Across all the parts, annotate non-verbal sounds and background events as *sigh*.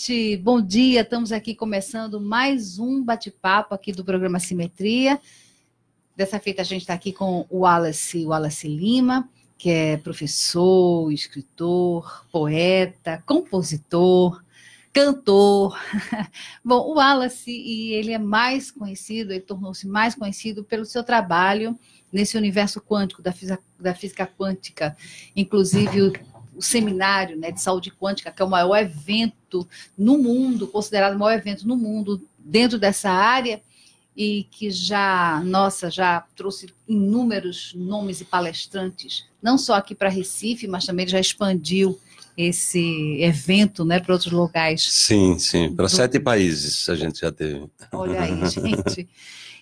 noite, bom dia. Estamos aqui começando mais um bate-papo aqui do programa Simetria. Dessa feita a gente está aqui com o Wallace, Wallace Lima, que é professor, escritor, poeta, compositor, cantor. *laughs* Bom, o Wallace, e ele é mais conhecido, ele tornou-se mais conhecido pelo seu trabalho nesse universo quântico da física, da física quântica, inclusive o o seminário né, de saúde quântica, que é o maior evento no mundo, considerado o maior evento no mundo dentro dessa área, e que já, nossa, já trouxe inúmeros nomes e palestrantes, não só aqui para Recife, mas também já expandiu esse evento né, para outros locais. Sim, sim, para Do... sete países a gente já teve. Olha aí, *laughs* gente.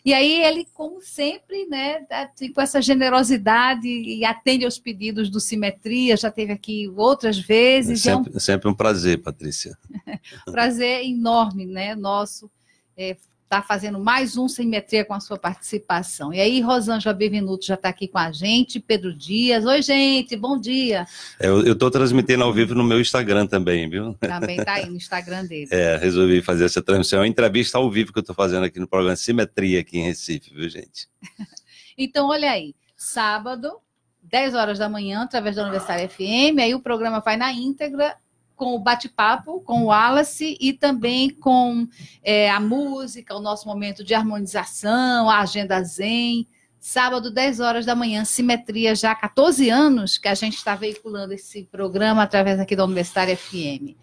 E aí ele, como sempre, né, com tipo, essa generosidade e atende aos pedidos do Simetria, já teve aqui outras vezes. É é sempre, é um... sempre um prazer, Patrícia. *laughs* prazer enorme, né, nosso. É, está fazendo mais um Simetria com a sua participação. E aí, Rosângela Bevinuto já está aqui com a gente, Pedro Dias. Oi, gente, bom dia. É, eu estou transmitindo ao vivo no meu Instagram também, viu? Também está aí no Instagram *laughs* dele. É, resolvi fazer essa transmissão, é uma entrevista ao vivo que eu estou fazendo aqui no programa Simetria, aqui em Recife, viu, gente? *laughs* então, olha aí, sábado, 10 horas da manhã, através da Universidade FM, aí o programa vai na íntegra com o bate-papo com o Wallace e também com é, a música, o nosso momento de harmonização, a agenda Zen. Sábado, 10 horas da manhã, Simetria, já há 14 anos que a gente está veiculando esse programa através aqui da Universitária FM.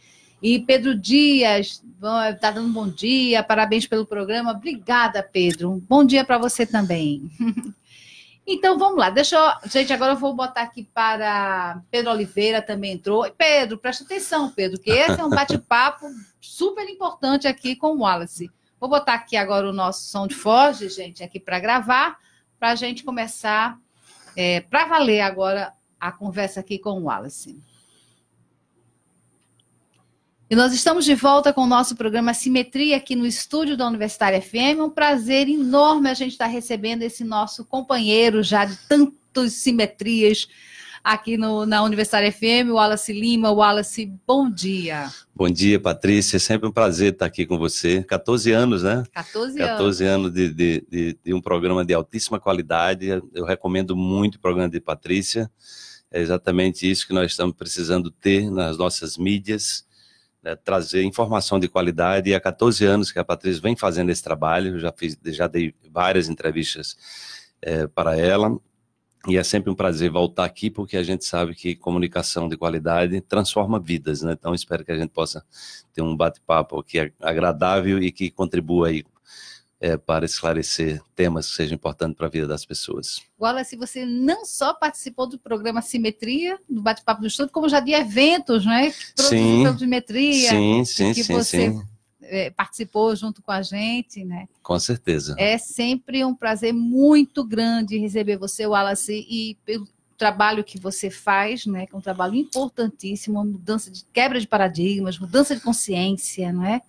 E Pedro Dias, está dando um bom dia, parabéns pelo programa. Obrigada, Pedro. Um bom dia para você também. *laughs* Então vamos lá, deixa eu. Gente, agora eu vou botar aqui para Pedro Oliveira também entrou. Pedro, presta atenção, Pedro, que esse é um bate-papo *laughs* super importante aqui com o Wallace. Vou botar aqui agora o nosso som de foge, gente, aqui para gravar, para a gente começar é, para valer agora a conversa aqui com o Wallace. E nós estamos de volta com o nosso programa Simetria aqui no estúdio da Universitária FM. Um prazer enorme a gente estar recebendo esse nosso companheiro já de tantas simetrias aqui no, na Universitária FM, o Wallace Lima. Wallace, bom dia. Bom dia, Patrícia. É sempre um prazer estar aqui com você. 14 anos, né? 14 anos. 14 anos de, de, de, de um programa de altíssima qualidade. Eu recomendo muito o programa de Patrícia. É exatamente isso que nós estamos precisando ter nas nossas mídias é, trazer informação de qualidade. E há 14 anos que a Patrícia vem fazendo esse trabalho, eu já, fiz, já dei várias entrevistas é, para ela. E é sempre um prazer voltar aqui, porque a gente sabe que comunicação de qualidade transforma vidas, né? Então, espero que a gente possa ter um bate-papo que é agradável e que contribua aí é, para esclarecer temas que sejam importantes para a vida das pessoas. Wallace, é você não só participou do programa Simetria, do Bate-Papo do Estudo, como já de eventos, né? Sim, simetria, sim, sim, que sim, você sim. É, participou junto com a gente, né? Com certeza. É sempre um prazer muito grande receber você, Wallace, e pelo, trabalho que você faz, né, que é um trabalho importantíssimo, mudança de quebra de paradigmas, mudança de consciência, não é?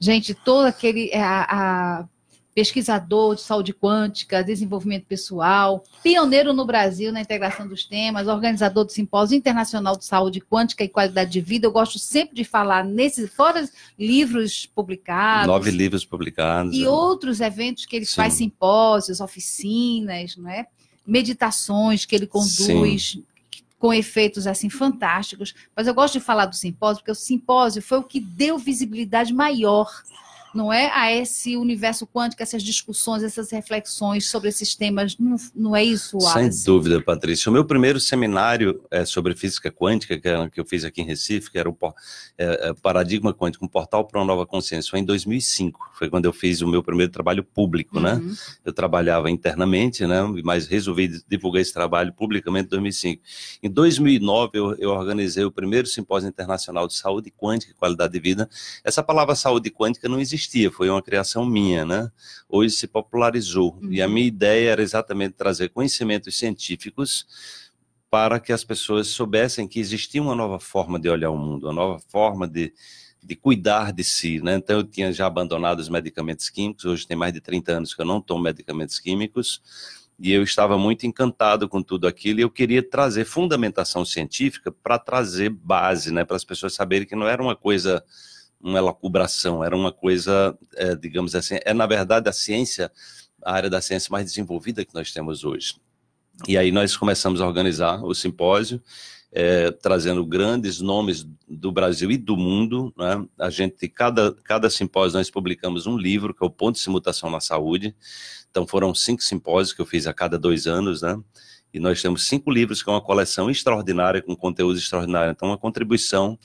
Gente, todo aquele é, a, a pesquisador de saúde quântica, desenvolvimento pessoal, pioneiro no Brasil na integração dos temas, organizador do Simpósio Internacional de Saúde Quântica e Qualidade de Vida. Eu gosto sempre de falar nesses, fora livros publicados. Nove livros publicados. E é. outros eventos que ele Sim. faz, simpósios, oficinas, não é? meditações que ele conduz. Sim com efeitos assim fantásticos, mas eu gosto de falar do simpósio porque o simpósio foi o que deu visibilidade maior não é, a ah, esse universo quântico, essas discussões, essas reflexões sobre esses temas, não, não é isso, Wallace? Sem dúvida, Patrícia. O meu primeiro seminário é, sobre física quântica, que, que, eu fiz aqui em Recife, que era o é, é, Paradigma Quântico, um portal para uma nova consciência, foi em 2005, foi quando eu fiz o meu primeiro trabalho público, né? uhum. né? Eu trabalhava internamente, né, mas resolvi divulgar esse trabalho publicamente em 2005. Em 2009, eu, eu organizei o primeiro simpósio internacional de saúde quântica e qualidade de vida. Essa palavra saúde quântica não existia existia, foi uma criação minha, né? Hoje se popularizou. Uhum. E a minha uhum. ideia era exatamente trazer conhecimentos científicos para que as pessoas soubessem que existia uma nova forma de olhar o mundo, uma nova forma de, de cuidar de si, né? Então eu tinha já abandonado os medicamentos químicos, hoje tem mais de 30 anos que eu não tomo medicamentos químicos, e eu estava muito encantado com tudo aquilo e eu queria trazer fundamentação científica para trazer base, né, para as pessoas saberem que não era uma coisa uma elaboração, era uma coisa, é, digamos assim, é na verdade a ciência, a área da ciência mais desenvolvida que nós temos hoje. E aí nós começamos a organizar o simpósio, é, trazendo grandes nomes do Brasil e do mundo. Né? A gente, cada, cada simpósio, nós publicamos um livro, que é o Ponto de Simutação na Saúde. Então foram cinco simpósios que eu fiz a cada dois anos, né? E nós temos cinco livros, que é uma coleção extraordinária, com conteúdo extraordinário. Então, uma contribuição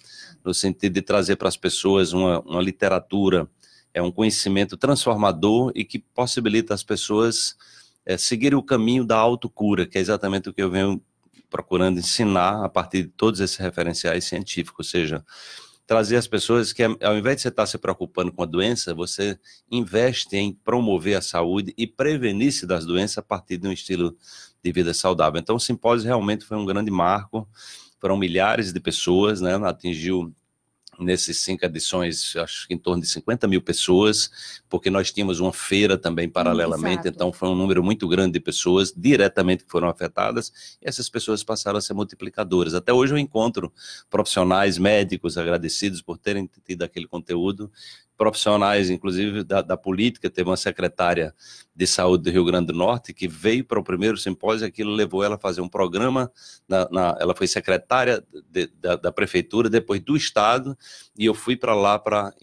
no sentido de trazer para as pessoas uma, uma literatura, é um conhecimento transformador e que possibilita as pessoas é, seguirem o caminho da autocura, que é exatamente o que eu venho procurando ensinar a partir de todos esses referenciais científicos, ou seja, trazer as pessoas que, ao invés de você estar se preocupando com a doença, você investe em promover a saúde e prevenir-se das doenças a partir de um estilo de vida saudável. Então, o simpósio realmente foi um grande marco, foram milhares de pessoas, né? Atingiu nesses cinco edições, acho que em torno de 50 mil pessoas, porque nós tínhamos uma feira também paralelamente, Exato. então foi um número muito grande de pessoas diretamente que foram afetadas, e essas pessoas passaram a ser multiplicadoras. Até hoje eu encontro profissionais médicos agradecidos por terem tido aquele conteúdo, profissionais, inclusive da, da política, teve uma secretária de Saúde do Rio Grande do Norte, que veio para o primeiro simpósio, aquilo levou ela a fazer um programa, na, na ela foi secretária de, da, da, prefeitura, depois do Estado, e eu fui para lá para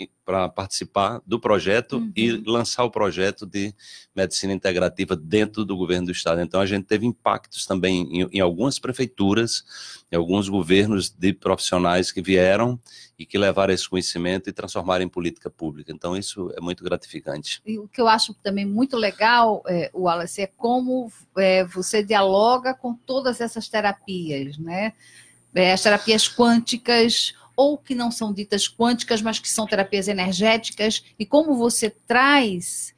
participar do projeto uhum. e lançar o projeto de medicina integrativa dentro do governo do Estado. Então, a gente teve impactos também em, em algumas prefeituras, em alguns governos de profissionais que vieram e que levaram esse conhecimento e transformaram em política pública. Então, isso é muito gratificante. E o que eu acho também muito legal legal, é, Wallace, é como é, você dialoga com todas essas terapias, né? É, as terapias quânticas, ou que não são ditas quânticas, mas que são terapias energéticas, e como você traz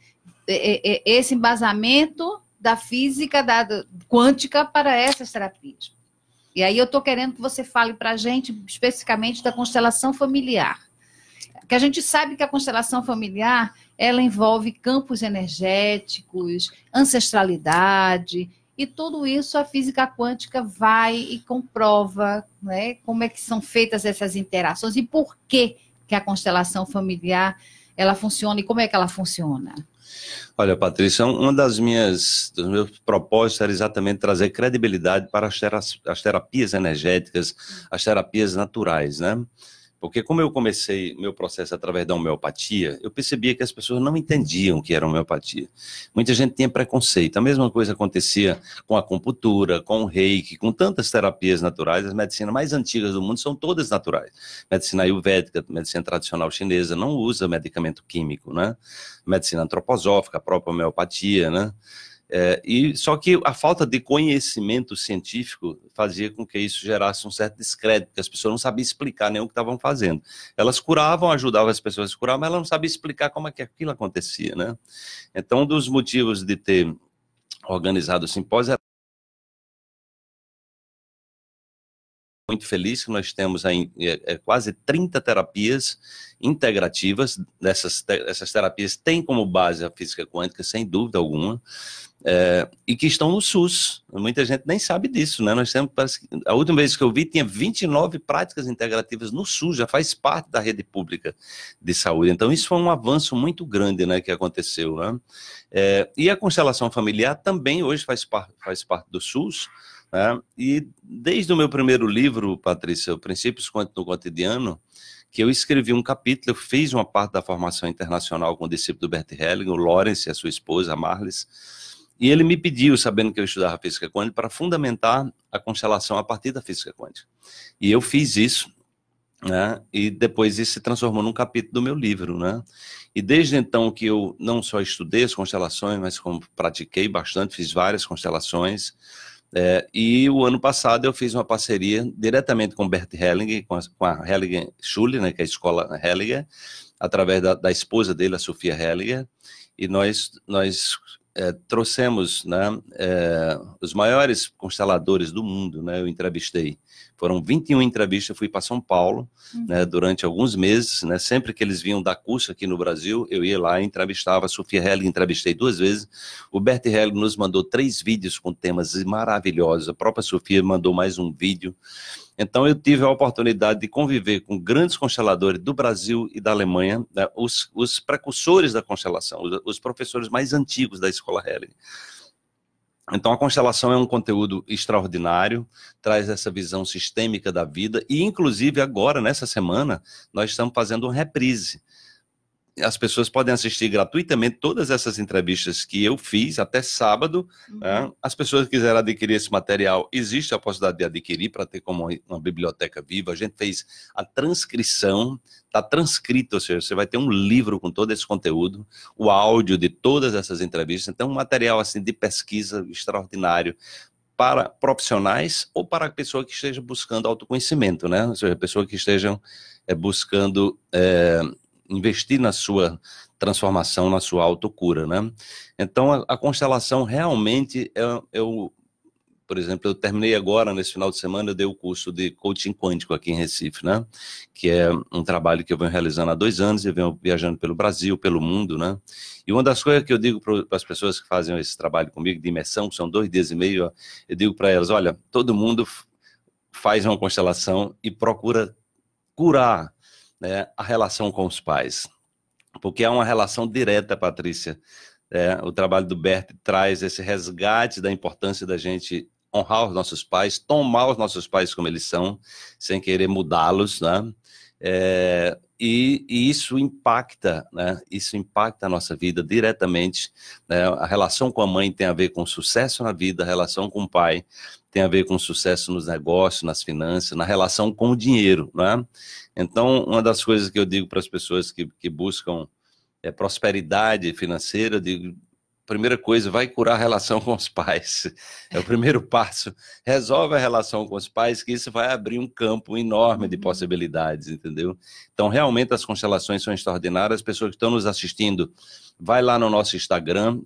é, é, é, esse embasamento da física da quântica para essas terapias. E aí eu estou querendo que você fale para a gente especificamente da constelação familiar que a gente sabe que a constelação familiar ela envolve campos energéticos, ancestralidade, e tudo isso a física quântica vai e comprova né, como é que são feitas essas interações e por que, que a constelação familiar ela funciona e como é que ela funciona. Olha, Patrícia, uma das minhas dos meus propósitos era exatamente trazer credibilidade para as, terapias energéticas, as terapias naturais, né? Porque como eu comecei meu processo através da homeopatia, eu percebia que as pessoas não entendiam o que era homeopatia. Muita gente tinha preconceito. A mesma coisa acontecia com a acupuntura, com o reiki, com tantas terapias naturais. As medicinas mais antigas do mundo são todas naturais. Medicina ayurvédica, medicina tradicional chinesa, não usa medicamento químico, né? Medicina antroposófica, a própria homeopatia, né? É, e só que a falta de conhecimento científico fazia com que isso gerasse um certo descrédito, que as pessoas não sabiam explicar nem o que estavam fazendo. Elas curavam, ajudavam as pessoas a curar, mas elas não sabiam explicar como é que aquilo acontecia, né? Então, um dos motivos de ter organizado o simpósio muito feliz que nós temos aí, é, é quase 30 terapias integrativas. Essas, te, essas terapias têm como base a física quântica, sem dúvida alguma, é, e que estão no SUS. Muita gente nem sabe disso, né? Nós temos, a última vez que eu vi, tinha 29 práticas integrativas no SUS, já faz parte da rede pública de saúde. Então, isso foi um avanço muito grande né, que aconteceu. Né? É, e a constelação familiar também hoje faz, par, faz parte do SUS né? E desde o meu primeiro livro, Patrícia, Princípios no Cotidiano, que eu escrevi um capítulo, eu fiz uma parte da formação internacional com o discípulo do Bert Hellinger, o Lawrence e a sua esposa, a Marlis, e ele me pediu, sabendo que eu estudava física quântica, para fundamentar a constelação a partir da física quântica. E eu fiz isso, né? E depois isso se transformou num capítulo do meu livro, né? E desde então que eu não só estudei as constelações, mas como pratiquei bastante, fiz várias constelações, é, e o ano passado eu fiz uma parceria diretamente com Bert Helling com a, com a Schule, né, que é a escola Helling através da, da esposa dele, a Sofia Helling e nós, nós é, trouxemos né, é, os maiores consteladores do mundo, né, eu entrevistei. Foram 21 entrevistas, fui para São Paulo uhum. né, durante alguns meses. Né, sempre que eles vinham dar curso aqui no Brasil, eu ia lá e entrevistava. A Sofia Helling entrevistei duas vezes. O Bert Helling nos mandou três vídeos com temas maravilhosos. A própria Sofia mandou mais um vídeo. Então, eu tive a oportunidade de conviver com grandes consteladores do Brasil e da Alemanha, né, os, os, precursores da constelação, os, os professores mais antigos da escola Helen. Então, a constelação é um conteúdo extraordinário, traz essa visão sistêmica da vida, e inclusive agora, nessa semana, nós estamos fazendo uma reprise as pessoas podem assistir gratuitamente todas essas entrevistas que eu fiz até sábado. Uhum. Né? As pessoas que quiserem adquirir esse material, existe a possibilidade de adquirir para ter como uma biblioteca viva. A gente fez a transcrição, está transcrito, ou seja, você vai ter um livro com todo esse conteúdo, o áudio de todas essas entrevistas. Então, um material assim de pesquisa extraordinário para profissionais ou para a pessoa que esteja buscando autoconhecimento, né? Ou seja, a pessoa que esteja eh, buscando é, investir na sua transformação, na sua autocura, né? Então, a, a constelação realmente, é, eu, por exemplo, eu terminei agora, nesse final de semana, eu dei o curso de coaching quântico aqui em Recife, né? Que é um trabalho que eu venho realizando há dois anos, e venho viajando pelo Brasil, pelo mundo, né? E uma das coisas que eu digo para as pessoas que fazem esse trabalho comigo de imersão, que são dois dias e meio, eu digo para elas: olha, todo mundo faz uma constelação e procura curar né, a relação com os pais. Porque é uma relação direta, Patrícia. É, o trabalho do Bert traz esse resgate da importância da gente honrar os nossos pais, tomar os nossos pais como eles são, sem querer mudá-los, né? É, e, e, isso impacta, né? Isso impacta a nossa vida diretamente. Né? A relação com a mãe tem a ver com sucesso na vida, a relação com o pai tem a ver com sucesso nos negócios, nas finanças, na relação com o dinheiro, né? Então, uma das coisas que eu digo para as pessoas que, que buscam é, prosperidade financeira, eu digo, primeira coisa, vai curar a relação com os pais. É o primeiro *laughs* passo. Resolve a relação com os pais, que isso vai abrir um campo enorme de uhum. possibilidades, entendeu? Então, realmente, as constelações são extraordinárias. As pessoas que estão nos assistindo, vai lá no nosso Instagram,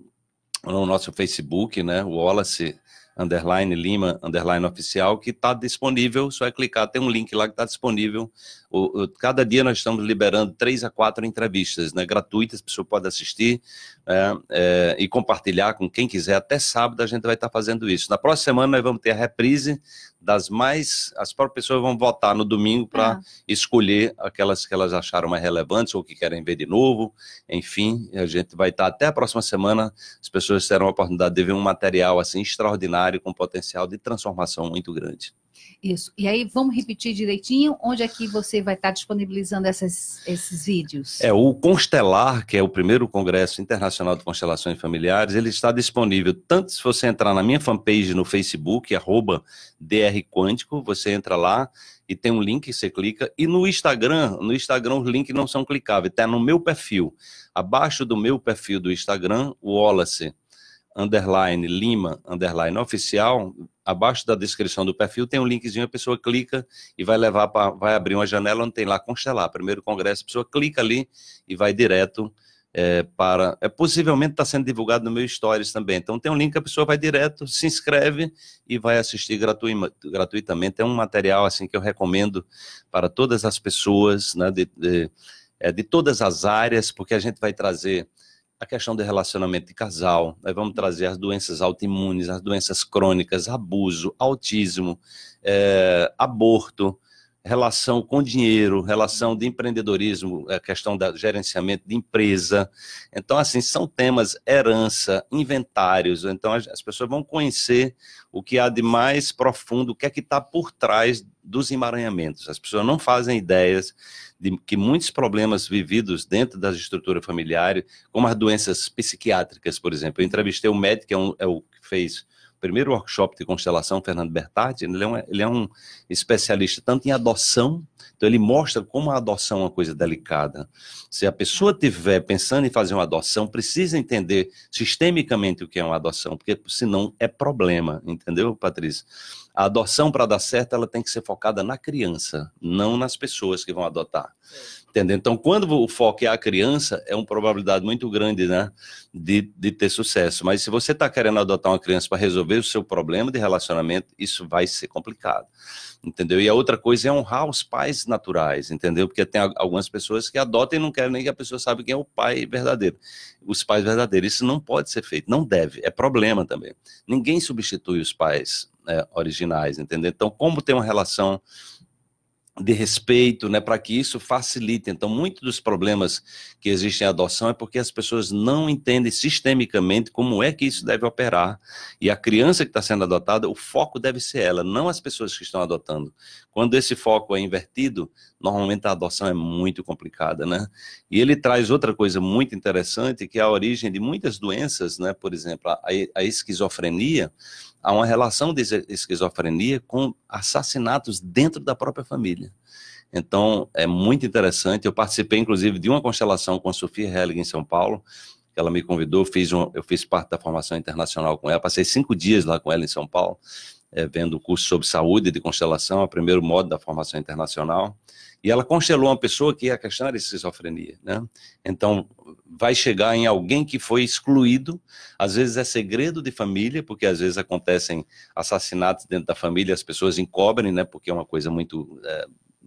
no nosso Facebook, né? O Wallace underline Lima, underline oficial, que está disponível, só é clicar, tem um link lá que está disponível. O, o, cada dia nós estamos liberando três a quatro entrevistas, né, gratuitas, a pessoa pode assistir é, é, e compartilhar com quem quiser. Até sábado a gente vai estar tá fazendo isso. Na próxima semana nós vamos ter a reprise das mais. As próprias pessoas vão votar no domingo para é. escolher aquelas que elas acharam mais relevantes ou que querem ver de novo. Enfim, a gente vai estar tá, até a próxima semana. As pessoas terão a oportunidade de ver um material assim extraordinário com potencial de transformação muito grande. Isso. E aí, vamos repetir direitinho onde é que você vai estar disponibilizando essas, esses vídeos? É, o Constelar, que é o primeiro Congresso Internacional de Constelações Familiares, ele está disponível tanto se você entrar na minha fanpage no Facebook, arroba drquântico, você entra lá e tem um link, você clica, e no Instagram, no Instagram os links não são clicáveis, está no meu perfil. Abaixo do meu perfil do Instagram, o Wallace underline Lima, underline oficial, abaixo da descrição do perfil tem um linkzinho, a pessoa clica e vai levar para, vai abrir uma janela onde tem lá constelar, primeiro congresso, a pessoa clica ali e vai direto é, para, é, possivelmente está sendo divulgado no meu Stories também, então tem um link, a pessoa vai direto, se inscreve e vai assistir gratuima, gratuitamente, é um material assim que eu recomendo para todas as pessoas, né, de, de, é, de todas as áreas, porque a gente vai trazer a questão de relacionamento de casal, nós né, vamos uhum. trazer as doenças autoimunes, as doenças crônicas, abuso, autismo, é, aborto, relação com dinheiro, relação de empreendedorismo, a questão do gerenciamento de empresa. Então, assim, são temas herança, inventários. Então, as, pessoas vão conhecer o que há de mais profundo, o que é que está por trás dos emaranhamentos. As pessoas não fazem ideias de que muitos problemas vividos dentro das estruturas familiares, como as doenças psiquiátricas, por exemplo. Eu entrevistei um médico, que é, um, é o que fez primeiro workshop de constelação, Fernando Bertardi, ele é, um, ele é um especialista tanto em adoção, então ele mostra como a adoção é uma coisa delicada. Se a pessoa tiver pensando em fazer uma adoção, precisa entender sistemicamente o que é uma adoção, porque senão é problema, entendeu, Patrícia? A adoção, para dar certo, ela tem que ser focada na criança, não nas pessoas que vão adotar. É. Entendeu? Então, quando o foco é a criança, é uma probabilidade muito grande né, de, de ter sucesso. Mas se você está querendo adotar uma criança para resolver o seu problema de relacionamento, isso vai ser complicado. Entendeu? E a outra coisa é honrar os pais naturais, entendeu? Porque tem algumas pessoas que adotam e não querem nem que a pessoa saiba quem é o pai verdadeiro, os pais verdadeiros. Isso não pode ser feito, não deve, é problema também. Ninguém substitui os pais é, originais, entendeu? Então, como tem uma relação de respeito, né, para que isso facilite. Então, muitos dos problemas que existem em adoção é porque as pessoas não entendem sistemicamente como é que isso deve operar. E a criança que está sendo adotada, o foco deve ser ela, não as pessoas que estão adotando. Quando esse foco é invertido, normalmente a adoção é muito complicada, né? E ele traz outra coisa muito interessante, que é a origem de muitas doenças, né? Por exemplo, a, a esquizofrenia há uma relação de esquizofrenia com assassinatos dentro da própria família. Então, é muito interessante. Eu participei, inclusive, de uma constelação com a Sofia Helling em São Paulo. Ela me convidou, fiz um, eu fiz parte da formação internacional com ela. Passei cinco dias lá com ela em São Paulo, é, vendo o curso sobre saúde de constelação, o primeiro modo da formação internacional. E ela constelou uma pessoa que ia questionar a esquizofrenia, né? Então, vai chegar em alguém que foi excluído, às vezes é segredo de família, porque às vezes acontecem assassinatos dentro da família, as pessoas encobrem, né? Porque é uma coisa muito... É,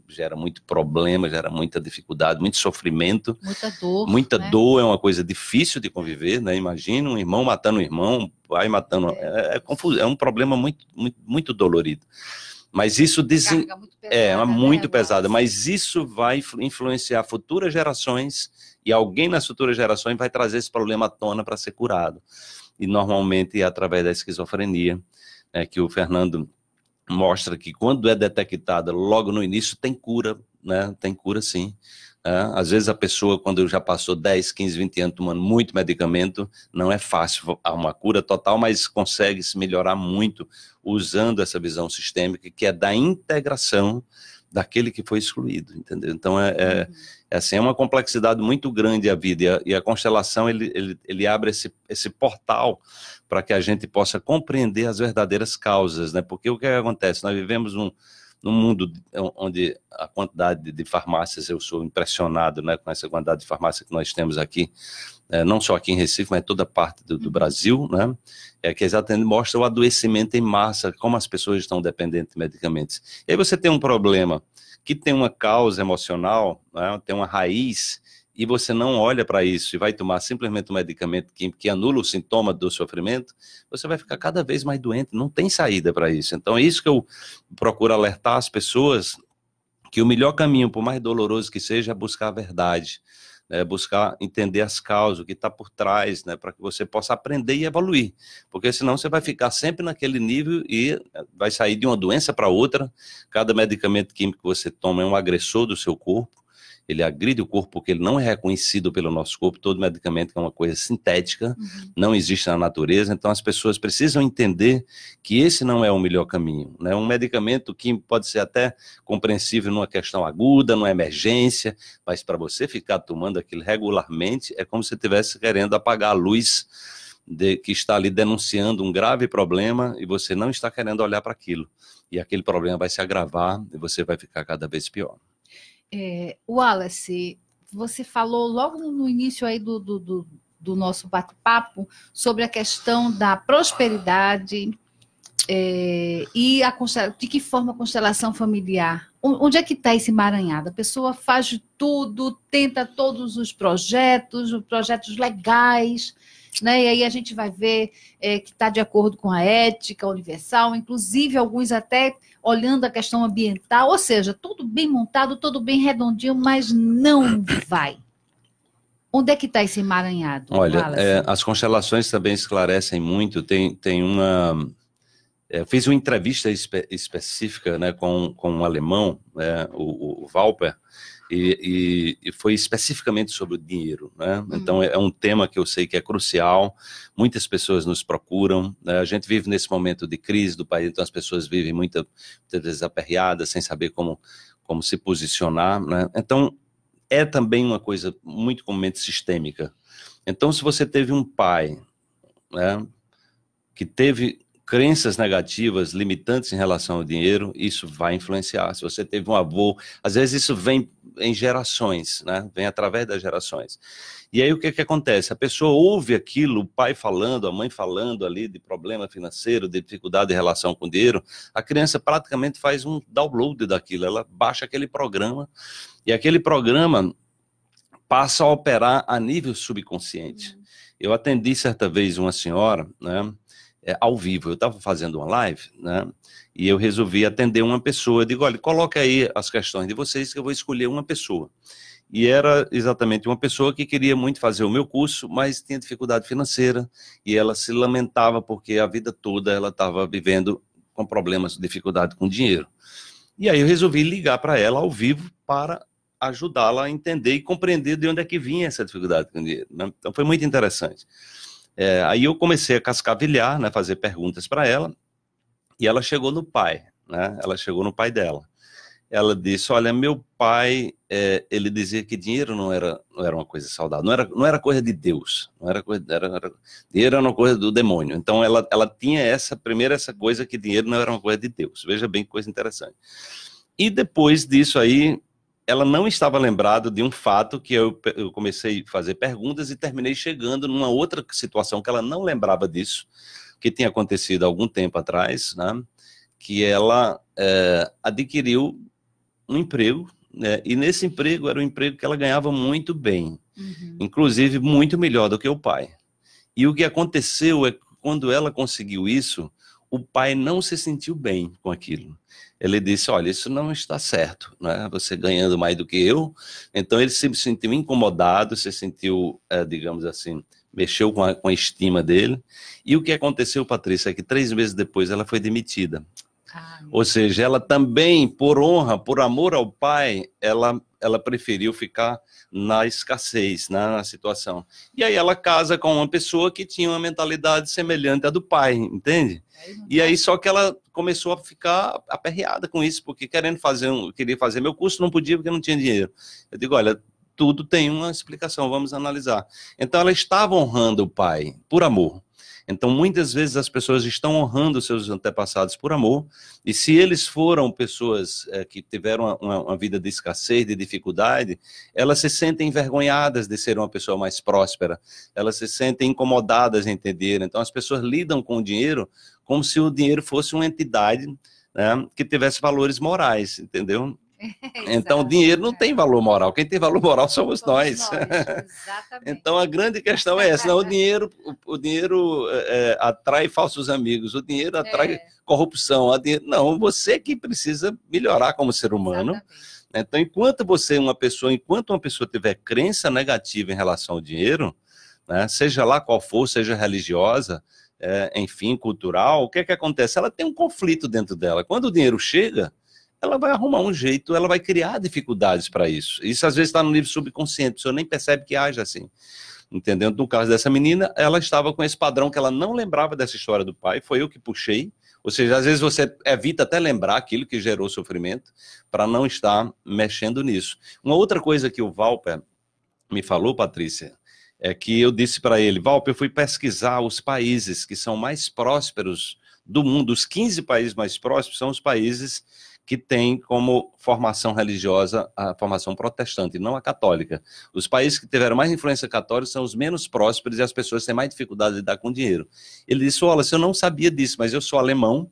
gera muito problema, gera muita dificuldade, muito sofrimento. Muita dor. Muita né? dor é uma coisa difícil de conviver, né? Imagina um irmão matando um irmão, pai matando. É, é, confuso, é um problema muito, muito, muito dolorido. Mas isso muito é, pesada, é muito né? pesada, mas isso vai influenciar futuras gerações e alguém nas futuras gerações vai trazer esse problema à tona para ser curado. E normalmente é através da esquizofrenia, é, que o Fernando mostra que quando é detectada logo no início tem cura, né? Tem cura sim. Às vezes a pessoa, quando já passou 10, 15, 20 anos tomando muito medicamento, não é fácil uma cura total, mas consegue se melhorar muito usando essa visão sistêmica, que é da integração daquele que foi excluído, entendeu? Então, é, é, é assim, é uma complexidade muito grande a vida, e a, e a constelação, ele, ele, ele, abre esse, esse portal para que a gente possa compreender as verdadeiras causas, né? Porque o que é acontece? Nós vivemos um, no mundo é onde a quantidade de farmácias, eu sou impressionado né, com essa quantidade de farmácia que nós temos aqui, é, não só aqui em Recife, mas toda parte do, do uhum. Brasil, né, é, que exatamente mostra o adoecimento em massa, como as pessoas estão dependentes de medicamentos. E aí você tem um problema que tem uma causa emocional, né, tem uma raiz, e você não olha para isso e vai tomar simplesmente um medicamento que, que anula o sintoma do sofrimento, você vai ficar cada vez mais doente, não tem saída para isso. Então é isso que eu procuro alertar as pessoas que o melhor caminho, por mais doloroso que seja, é buscar a verdade, né? buscar entender as causas, o que está por trás, né? para que você possa aprender e evoluir, porque senão você vai ficar sempre naquele nível e eh, vai sair de uma doença para outra. Cada medicamento químico que você toma é um agressor do seu corpo ele agride o corpo porque ele não é reconhecido pelo nosso corpo. Todo medicamento é uma coisa sintética, uhum. não existe na natureza. Então as pessoas precisam entender que esse não é o melhor caminho. Né? Um medicamento que pode ser até compreensível numa questão aguda, numa emergência, mas para você ficar tomando aquilo regularmente é como se estivesse querendo apagar a luz de, que está ali denunciando um grave problema e você não está querendo olhar para aquilo. E aquele problema vai se agravar e você vai ficar cada vez pior. É, Wallace, você falou logo no início aí do, do, do, do nosso bate-papo sobre a questão da prosperidade é, e a de que forma a constelação familiar. Onde é que está esse emaranhado? A pessoa faz tudo, tenta todos os projetos, projetos legais, né? E aí a gente vai ver é, que está de acordo com a ética universal, inclusive alguns até olhando a questão ambiental, ou seja, tudo bem montado, tudo bem redondinho, mas não vai. Onde é que está esse emaranhado? Olha, é, as constelações também esclarecem muito. Tem, tem uma. É, fiz uma entrevista espe específica né, com, com um alemão, né, o, o Valper, e, e, e, foi especificamente sobre o dinheiro, né? Uhum. Então é, é, um tema que eu sei que é crucial. Muitas pessoas nos procuram. Né? A gente vive nesse momento de crise do país, então as pessoas vivem muita, muitas vezes aperreadas, sem saber como como se posicionar, né? Então é também uma coisa muito comumente sistêmica. Então se você teve um pai, né, que teve crenças negativas, limitantes em relação ao dinheiro, isso vai influenciar. Se você teve um avô, às vezes isso vem em gerações, né? Vem através das gerações. E aí o que, que acontece? A pessoa ouve aquilo, o pai falando, a mãe falando ali de problema financeiro, de dificuldade em relação com dinheiro, a criança praticamente faz um download daquilo, ela baixa aquele programa e aquele programa passa a operar a nível subconsciente. Hum. Eu atendi certa vez uma senhora, né? é, ao vivo. Eu estava fazendo uma live, né? E eu resolvi atender uma pessoa. Eu digo, olha, coloca aí as questões de vocês que eu vou escolher uma pessoa. E era exatamente uma pessoa que queria muito fazer o meu curso, mas tinha dificuldade financeira e ela se lamentava porque a vida toda ela estava vivendo com problemas, dificuldade com dinheiro. E aí eu resolvi ligar para ela ao vivo para ajudá-la a entender e compreender de onde é que vinha essa dificuldade com dinheiro. Né? Então foi muito interessante. É, aí eu comecei a cascavilhar, né, fazer perguntas para ela, e ela chegou no pai, né? Ela chegou no pai dela. Ela disse: "Olha, meu pai, é, ele dizia que dinheiro não era não era uma coisa saudável, não era não era coisa de Deus, não era coisa era, era, dinheiro era uma coisa do demônio". Então ela ela tinha essa primeira essa coisa que dinheiro não era uma coisa de Deus. Veja bem que coisa interessante. E depois disso aí, ela não estava lembrada de um fato que eu, eu, comecei a fazer perguntas e terminei chegando numa outra situação que ela não lembrava disso, que tinha acontecido há algum tempo atrás, né? que ela é, adquiriu um emprego, né? e nesse emprego era um emprego que ela ganhava muito bem, uhum. inclusive muito melhor do que o pai. E o que aconteceu é que quando ela conseguiu isso, o pai não se sentiu bem com aquilo ele disse: Olha, isso não está certo, né? você ganhando mais do que eu. Então ele se sentiu incomodado, se sentiu, é, digamos assim, mexeu com a, com a estima dele. E o que aconteceu, Patrícia, é que três meses depois ela foi demitida. Ah, Ou seja, ela também, por honra, por amor ao pai, ela, ela preferiu ficar na escassez, né, na situação. E aí ela casa com uma pessoa que tinha uma mentalidade semelhante à do pai, entende? E aí só que ela começou a ficar aperreada com isso, porque querendo fazer um, queria fazer meu curso, não podia porque não tinha dinheiro. Eu digo, olha, tudo tem uma explicação, vamos analisar. Então ela estava honrando o pai por amor. Então, muitas vezes as pessoas estão honrando seus antepassados por amor, e se eles foram pessoas é, que tiveram uma, uma, vida de escassez, de dificuldade, elas se sentem envergonhadas de ser uma pessoa mais próspera, elas se sentem incomodadas em entender. Então, as pessoas lidam com o dinheiro como se o dinheiro fosse uma entidade né, que tivesse valores morais, entendeu? *laughs* Então, dinheiro não tem valor moral. Quem tem valor moral somos, somos nós. nós. *laughs* então, a grande questão é essa. Não, né? o né? dinheiro, o, o dinheiro é, é, atrai falsos amigos, o dinheiro atrai é. corrupção. Não, você que precisa melhorar como ser humano. Exatamente. Né? Então, enquanto você, é uma pessoa, enquanto uma pessoa tiver crença negativa em relação ao dinheiro, né, seja lá qual for, seja religiosa, é, enfim, cultural, o que é que acontece? Ela tem um conflito dentro dela. Quando o dinheiro chega, ela vai arrumar um jeito, ela vai criar dificuldades para isso. Isso às vezes está no nível subconsciente, o senhor nem percebe que age assim. Entendendo? No caso dessa menina, ela estava com esse padrão que ela não lembrava dessa história do pai, foi eu que puxei. Ou seja, às vezes você evita até lembrar aquilo que gerou sofrimento para não estar mexendo nisso. Uma outra coisa que o Valper me falou, Patrícia, é que eu disse para ele, Valper, eu fui pesquisar os países que são mais prósperos do mundo, os 15 países mais prósperos são os países que tem como formação religiosa a formação protestante, não a católica. Os países que tiveram mais influência católica são os menos prósperos e as pessoas têm mais dificuldade de lidar com dinheiro. Ele disse: Olha, eu não sabia disso, mas eu sou alemão.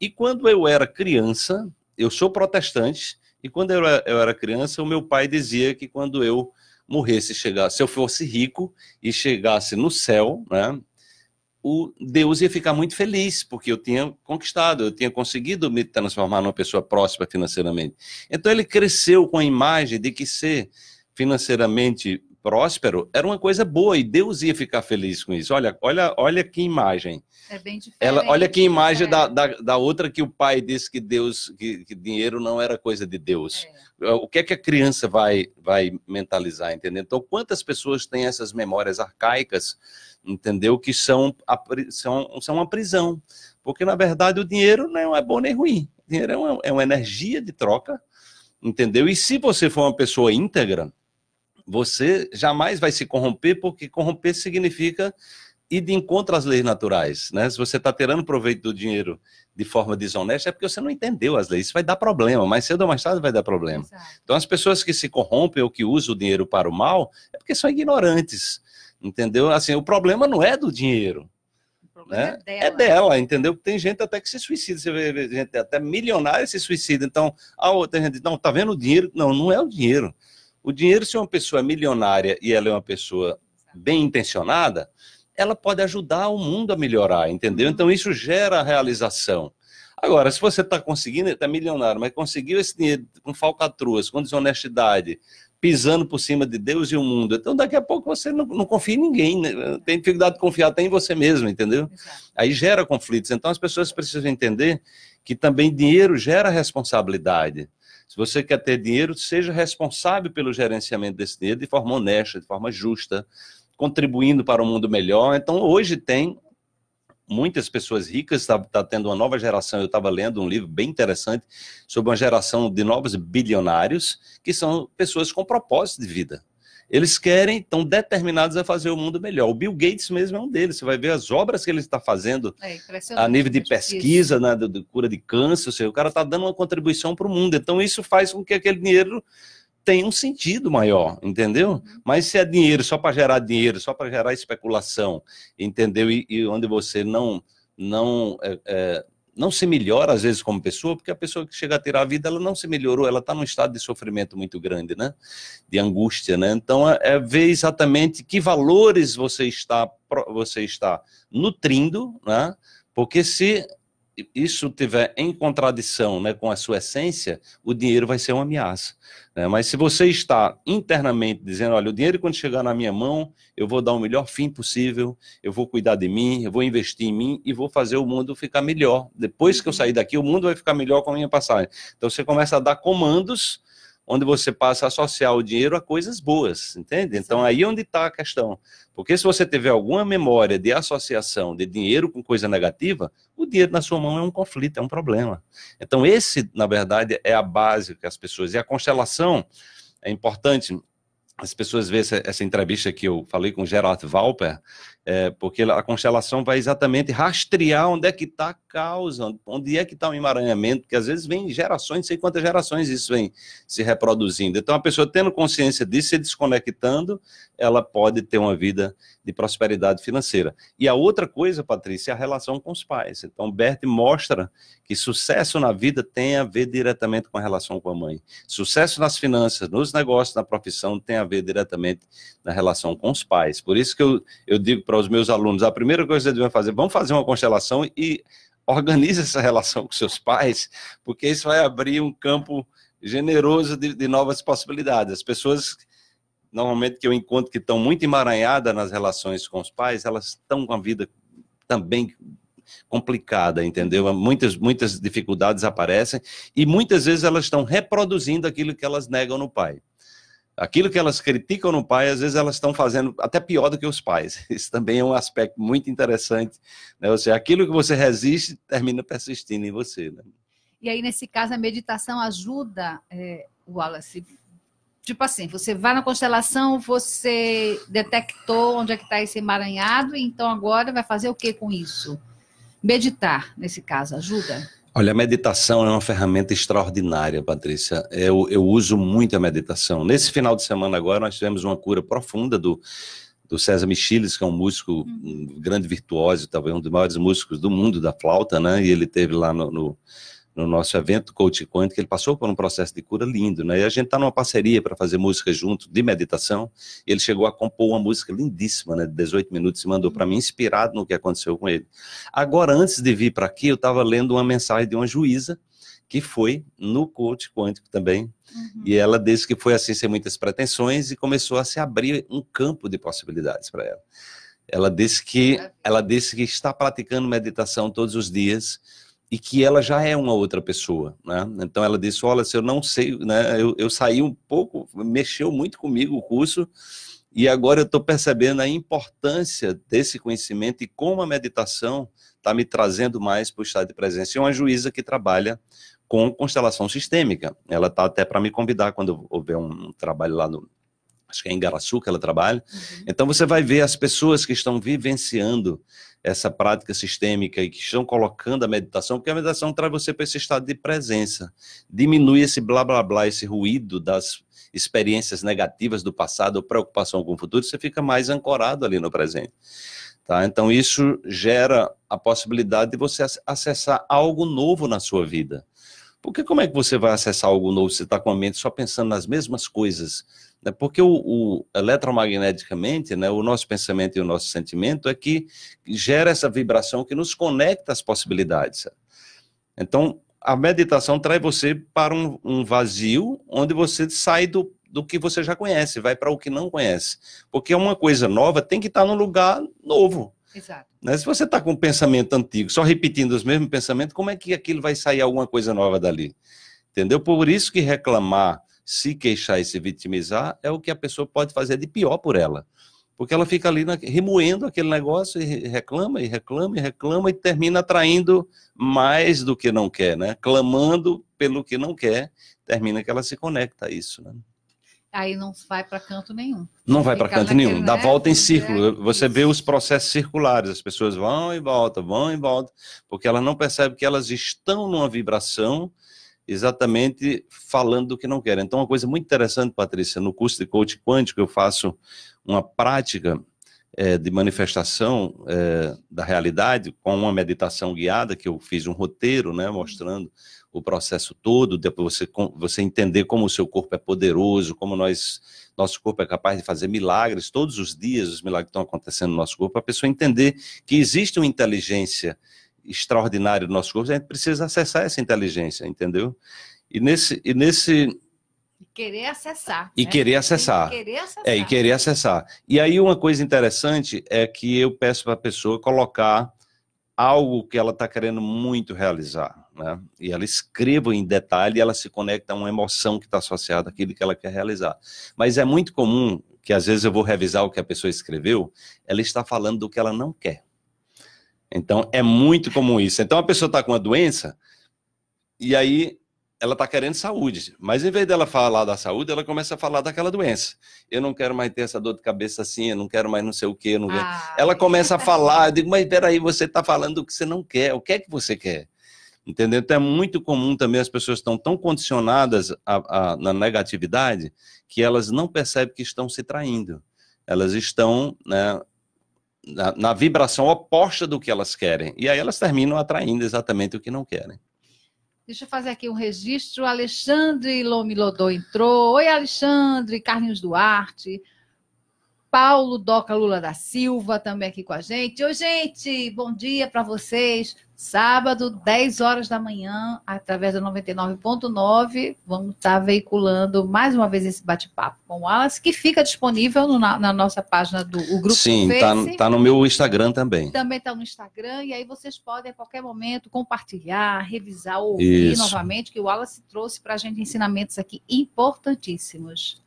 E quando eu era criança, eu sou protestante. E quando eu era, eu era criança, o meu pai dizia que quando eu morresse, chegasse, se eu fosse rico e chegasse no céu, né, o Deus ia ficar muito feliz, porque eu tinha conquistado, eu tinha conseguido me transformar numa pessoa próspera financeiramente. Então ele cresceu com a imagem de que ser financeiramente próspero era uma coisa boa e Deus ia ficar feliz com isso. Olha, olha, olha que imagem. É bem diferente. Ela, olha que né, imagem é. da, da, da, outra que o pai disse que Deus, que, que dinheiro não era coisa de Deus. É. O que é que a criança vai, vai mentalizar, entendeu? Então, quantas pessoas têm essas memórias arcaicas? entendeu? Que são, a, são, são uma prisão. Porque, na verdade, o dinheiro não é, é bom nem ruim. O dinheiro é uma, é uma energia de troca, entendeu? E se você for uma pessoa íntegra, você jamais vai se corromper, porque corromper significa ir de encontro às leis naturais, né? Se você está tirando proveito do dinheiro de forma desonesta, é porque você não entendeu as leis. Isso vai dar problema, mais cedo ou mais tarde vai dar problema. Exato. Então, as pessoas que se corrompem ou que usam o dinheiro para o mal, é porque são ignorantes. Entendeu? Assim, o problema não é do dinheiro. Né? É, dela. é dela, entendeu? Tem gente até que se suicida, você vê gente até milionária se suicida. Então, a outra gente, não, tá vendo o dinheiro? Não, não é o dinheiro. O dinheiro, se uma pessoa é milionária e ela é uma pessoa bem intencionada, ela pode ajudar o mundo a melhorar, entendeu? Uhum. Então, isso gera realização. Agora, se você está conseguindo, está milionário, mas conseguiu esse dinheiro com falcatruas, com desonestidade, pisando por cima de Deus e o mundo. Então, daqui a pouco você não, não confia em ninguém, né? tem dificuldade de confiar até em você mesmo, entendeu? Exato. Aí gera conflitos. Então, as pessoas precisam entender que também dinheiro gera responsabilidade. Se você quer ter dinheiro, seja responsável pelo gerenciamento desse dinheiro de forma honesta, de forma justa, contribuindo para um mundo melhor. Então, hoje tem muitas pessoas ricas, está tá tendo uma nova geração. Eu estava lendo um livro bem interessante sobre uma geração de novos bilionários, que são pessoas com propósito de vida. Eles querem, estão determinados a fazer o mundo melhor. O Bill Gates mesmo é um deles. Você vai ver as obras que ele está fazendo é, a nível de pesquisa, né, de, de cura de câncer. Seja, o cara está dando uma contribuição para o mundo. Então, isso faz com que aquele dinheiro tem um sentido maior, entendeu? Uhum. Mas se é dinheiro só para gerar dinheiro, só para gerar especulação, entendeu? E, e, onde você não não é, é, não se melhora às vezes como pessoa, porque a pessoa que chega a tirar a vida, ela não se melhorou, ela está num estado de sofrimento muito grande, né? De angústia, né? Então é, é ver exatamente que valores você está você está nutrindo, né? Porque se isso tiver em contradição né, com a sua essência, o dinheiro vai ser uma ameaça. Né? Mas se você está internamente dizendo, olha, o dinheiro quando chegar na minha mão, eu vou dar o melhor fim possível, eu vou cuidar de mim, eu vou investir em mim e vou fazer o mundo ficar melhor. Depois que eu sair daqui, o mundo vai ficar melhor com a minha passagem. Então você começa a dar comandos onde você passa a associar o dinheiro a coisas boas, entende? Então aí é onde está a questão. Porque se você tiver alguma memória de associação de dinheiro com coisa negativa, o dinheiro na sua mão é um conflito, é um problema. Então esse, na verdade, é a base que as pessoas... E a constelação é importante as pessoas vêem essa, entrevista que eu falei com Gerard Valper, é, porque a constelação vai exatamente rastrear onde é que está a causa, onde é que está o emaranhamento, que às vezes vem gerações, não sei quantas gerações isso vem se reproduzindo. Então, a pessoa tendo consciência disso, se desconectando, ela pode ter uma vida de prosperidade financeira. E a outra coisa, Patrícia, é a relação com os pais. Então, Bert mostra que sucesso na vida tem a ver diretamente com a relação com a mãe. Sucesso nas finanças, nos negócios, na profissão, tem a ver diretamente na relação com os pais. Por isso que eu, eu digo para os meus alunos, a primeira coisa que eles devem fazer, vamos fazer uma constelação e organize essa relação com seus pais, porque isso vai abrir um campo generoso de, de novas possibilidades. As pessoas normalmente que eu encontro que estão muito emaranhadas nas relações com os pais, elas estão com a vida também complicada, entendeu? Muitas, muitas dificuldades aparecem e muitas vezes elas estão reproduzindo aquilo que elas negam no pai. Aquilo que elas criticam no pai, às vezes elas estão fazendo até pior do que os pais. *laughs* Isso também é um aspecto muito interessante. Né? Ou seja, aquilo que você resiste termina persistindo em você. Né? E aí, nesse caso, a meditação ajuda, é, Wallace, Tipo assim, você vai na constelação, você detectou onde é que está esse emaranhado, então agora vai fazer o que com isso? Meditar, nesse caso, ajuda? Olha, a meditação é uma ferramenta extraordinária, Patrícia. Eu, eu uso muito a meditação. Nesse final de semana agora, nós tivemos uma cura profunda do, do César Michiles, que é um músico, um grande virtuoso, talvez um dos maiores músicos do mundo da flauta, né? E ele teve lá no, no no nosso evento Coach Quântico, ele passou por um processo de cura lindo, né? E a gente está numa parceria para fazer música junto, de meditação, ele chegou a compor uma música lindíssima, né, de 18 minutos, e mandou para mim, inspirado no que aconteceu com ele. Agora, antes de vir para aqui, eu estava lendo uma mensagem de uma juíza, que foi no coach quântico também. Uhum. E ela disse que foi assim, sem muitas pretensões, e começou a se abrir um campo de possibilidades para ela. Ela disse que ela disse que está praticando meditação todos os dias e que ela já é uma outra pessoa, né? Então ela disse, olha, se eu não sei, né? Eu, eu saí um pouco, mexeu muito comigo o curso e agora eu estou percebendo a importância desse conhecimento e como a meditação está me trazendo mais para o estado de presença. E uma juíza que trabalha com constelação sistêmica. Ela está até para me convidar quando houver um trabalho lá no acho que é em Garaçu que ela trabalha. Uhum. Então você vai ver as pessoas que estão vivenciando essa prática sistêmica e que estão colocando a meditação, porque a meditação traz você para esse estado de presença, diminui esse blá blá blá, esse ruído das experiências negativas do passado, ou preocupação com o futuro, você fica mais ancorado ali no presente. Tá? Então isso gera a possibilidade de você acessar algo novo na sua vida. Porque como é que você vai acessar algo novo se está com a mente só pensando nas mesmas coisas é porque o, o, eletromagneticamente, né, o nosso pensamento e o nosso sentimento é que gera essa vibração que nos conecta às possibilidades. Então, a meditação traz você para um, um vazio onde você sai do, do que você já conhece, vai para o que não conhece. Porque uma coisa nova tem que estar num lugar novo. Exato. Né? Se você está com um pensamento antigo, só repetindo os mesmos pensamentos, como é que aquilo vai sair alguma coisa nova dali? Entendeu? Por isso que reclamar se queixar e se vitimizar é o que a pessoa pode fazer de pior por ela. Porque ela fica ali na, remoendo aquele negócio e reclama, e reclama, e reclama, e termina atraindo mais do que não quer, né? Clamando pelo que não quer, termina que ela se conecta a isso, né? Aí não vai para canto nenhum. Não vai para canto naquele, nenhum, né? dá volta em é, círculo. Você vê os processos circulares, as pessoas vão e voltam, vão e voltam, porque elas não percebem que elas estão numa vibração exatamente falando do que não querem. Então, uma coisa muito interessante, Patrícia, no curso de coach quântico, eu faço uma prática é, de manifestação é, da realidade com uma meditação guiada, que eu fiz um roteiro, né, uhum. mostrando o processo todo, depois você, você entender como o seu corpo é poderoso, como nós, nosso corpo é capaz de fazer milagres, todos os dias os milagres estão acontecendo no nosso corpo, a pessoa entender que existe uma inteligência extraordinário do nosso corpo, a gente precisa acessar essa inteligência, entendeu? E nesse. E nesse querer acessar. E né? querer acessar. E querer acessar. É, e querer acessar. E aí uma coisa interessante é que eu peço para a pessoa colocar algo que ela está querendo muito realizar, né? E ela escreva em detalhe, ela se conecta a uma emoção que está associada àquilo que ela quer realizar. Mas é muito comum que às vezes eu vou revisar o que a pessoa escreveu, ela está falando do que ela não quer. Então, é muito comum isso. Então, a pessoa está com uma doença e aí ela está querendo saúde, mas em vez dela falar da saúde, ela começa a falar daquela doença. Eu não quero mais ter essa dor de cabeça assim, eu não quero mais não sei o quê. Ah, ela começa a falar, eu digo, mas peraí, você está falando o que você não quer, o que é que você quer? Entendeu? Então é muito comum também as pessoas estão tão condicionadas a, a, na negatividade que elas não percebem que estão se traindo. Elas estão né, na, na, vibração oposta do que elas querem. E aí elas terminam atraindo exatamente o que não querem. Deixa eu fazer aqui um registro. Alexandre Lomilodô entrou. Oi, Alexandre. Carlinhos Duarte. Paulo Doca Lula da Silva também aqui com a gente. Oi, gente, bom dia para vocês. Sábado, 10 horas da manhã, através da 99.9, vamos estar tá veiculando mais uma vez esse bate-papo com o Wallace, que fica disponível no, na, na, nossa página do o grupo Sim, está tá, no meu Instagram também. Também está no Instagram, e aí vocês podem a qualquer momento compartilhar, revisar, ouvir Isso. novamente, que o Wallace trouxe para a gente ensinamentos aqui importantíssimos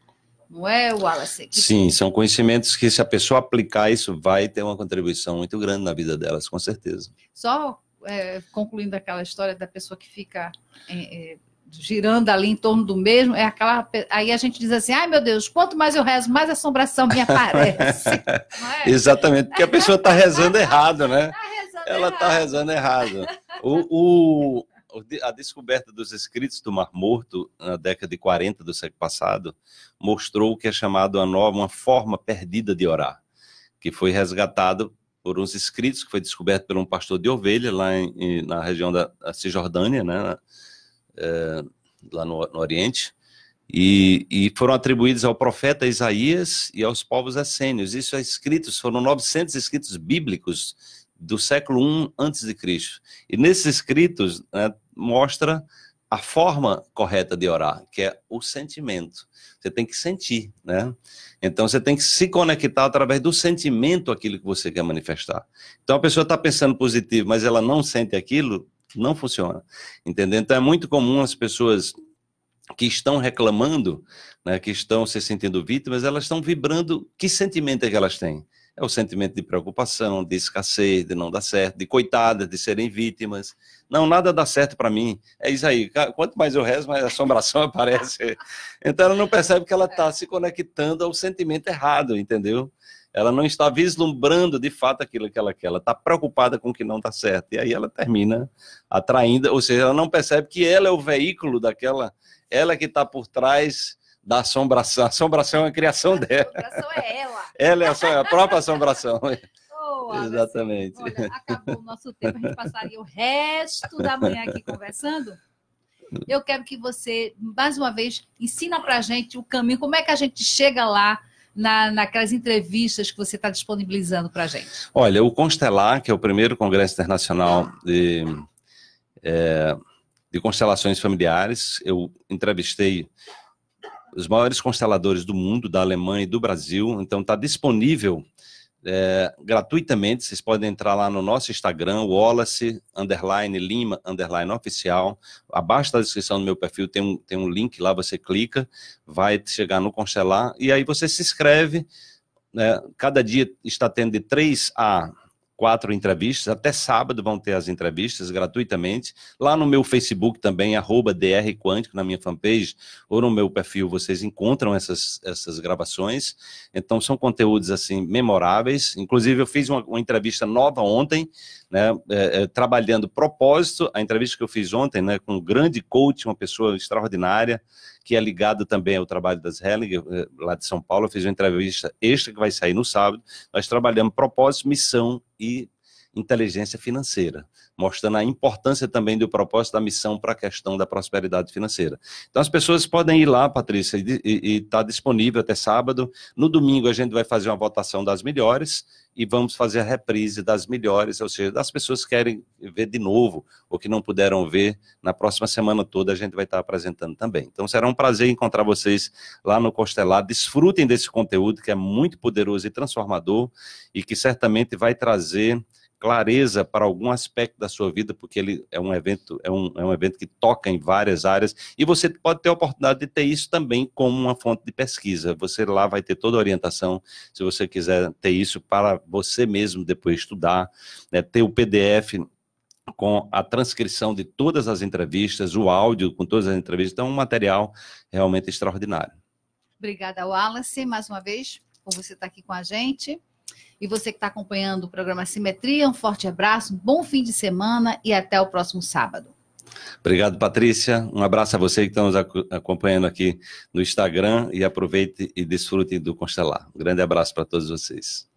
não é, Wallace? Que Sim, são conhecimentos que se a pessoa aplicar isso vai ter uma contribuição muito grande na vida delas, com certeza. Só é, concluindo aquela história da pessoa que fica é, girando ali em torno do mesmo, é aquela aí a gente diz assim, ai meu Deus, quanto mais eu rezo, mais assombração me aparece. *laughs* é? Exatamente, porque a pessoa está rezando errado, né? Tá rezando ela está rezando errado. *laughs* O, o, a descoberta dos escritos do Mar Morto na década de 40 do século passado mostrou o que é chamado a nova uma forma perdida de orar, que foi resgatado por uns escritos que foi descoberto por um pastor de ovelha lá em, na região da Cisjordânia, né, é, lá no, no Oriente, e, e, foram atribuídos ao profeta Isaías e aos povos essênios. Isso é escritos, foram 900 escritos bíblicos do século I antes de Cristo. E nesses escritos né, mostra a forma correta de orar, que é o sentimento. Você tem que sentir, né? Então você tem que se conectar através do sentimento aquilo que você quer manifestar. Então a pessoa está pensando positivo, mas ela não sente aquilo, não funciona. Entendeu? Então é muito comum as pessoas que estão reclamando, né, que estão se sentindo vítimas, elas estão vibrando que sentimento é que elas têm é o sentimento de preocupação, de escassez, de não dar certo, de coitadas, de serem vítimas. Não, nada dá certo para mim. É isso aí. Quanto mais eu rezo, mais assombração *laughs* aparece. Então ela não percebe que ela está se conectando ao sentimento errado, entendeu? Ela não está vislumbrando de fato aquilo que ela quer. Ela está preocupada com o que não está certo. E aí ela termina atraindo, ou seja, ela não percebe que ela é o veículo daquela, ela que está por trás da assombração. A assombração é a criação dela. A assombração é ela. ela é a, é própria assombração. Boa, *laughs* Exatamente. olha, acabou o nosso tempo, a gente passaria o resto da manhã aqui conversando. Eu quero que você, mais uma vez, ensina para gente o caminho, como é que a gente chega lá, na, naquelas entrevistas que você está disponibilizando para a gente? Olha, o Constelar, que é o primeiro congresso internacional ah. de, é, de constelações familiares, eu entrevistei os maiores consteladores do mundo, da Alemanha e do Brasil. Então está disponível é, gratuitamente. Vocês podem entrar lá no nosso Instagram, Wallace underline Lima underline oficial. Abaixo da descrição do meu perfil tem um, tem um link lá. Você clica, vai chegar no constelar e aí você se inscreve. Né? Cada dia está tendo de 3 a quatro entrevistas. Até sábado vão ter as entrevistas gratuitamente. Lá no meu Facebook também, arroba DR na minha fanpage, ou no meu perfil, vocês encontram essas, essas gravações. Então, são conteúdos, assim, memoráveis. Inclusive, eu fiz uma, uma entrevista nova ontem, né, é, é, trabalhando propósito. A entrevista que eu fiz ontem, né, com um grande coach, uma pessoa extraordinária, que é ligada também ao trabalho das Helling, eh, lá de São Paulo. Eu fiz uma entrevista extra que vai sair no sábado. Nós trabalhamos propósito, missão e inteligência financeira, mostrando a importância também do propósito da missão para a questão da prosperidade financeira. Então as pessoas podem ir lá, Patrícia, e está disponível até sábado. No domingo a gente vai fazer uma votação das melhores e vamos fazer a reprise das melhores, ou seja, das pessoas que querem ver de novo ou que não puderam ver. Na próxima semana toda a gente vai estar apresentando também. Então será um prazer encontrar vocês lá no Costelar. Desfrutem desse conteúdo que é muito poderoso e transformador e que certamente vai trazer clareza para algum aspecto da sua vida, porque ele é um evento, é um, é um evento que toca em várias áreas, e você pode ter a oportunidade de ter isso também como uma fonte de pesquisa. Você lá vai ter toda a orientação, se você quiser ter isso para você mesmo depois estudar, né, ter o PDF com a transcrição de todas as entrevistas, o áudio com todas as entrevistas, então é um material realmente extraordinário. Obrigada, Wallace, mais uma vez, por você estar aqui com a gente. E você que está acompanhando o programa Simetria, um forte abraço, bom fim de semana e até o próximo sábado. Obrigado, Patrícia. Um abraço a você que está nos acompanhando aqui no Instagram e aproveite e desfrute do Constelar. Um grande abraço para todos vocês.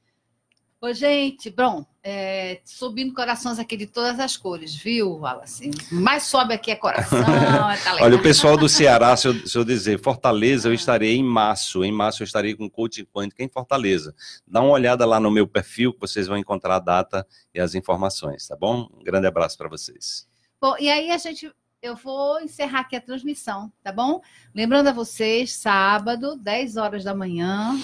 Ô, gente, bom, é, subindo corações aqui de todas as cores, viu, Wallace? Mais sobe aqui é coração, é *laughs* Olha, o pessoal do Ceará, se eu, se eu dizer, Fortaleza, eu estarei em março. Em março eu estarei com o coaching quântico em Fortaleza. Dá uma olhada lá no meu perfil, que vocês vão encontrar a data e as informações, tá bom? Um grande abraço para vocês. Bom, e aí a gente eu vou encerrar aqui a transmissão, tá bom? Lembrando a vocês, sábado, 10 horas da manhã,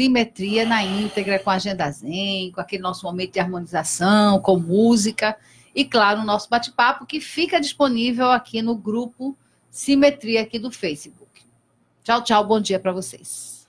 Simetria na íntegra, com a Agenda Zen, com aquele nosso momento de harmonização, com música e, claro, o nosso bate-papo que fica disponível aqui no grupo Simetria aqui do Facebook. Tchau, tchau, bom dia para vocês.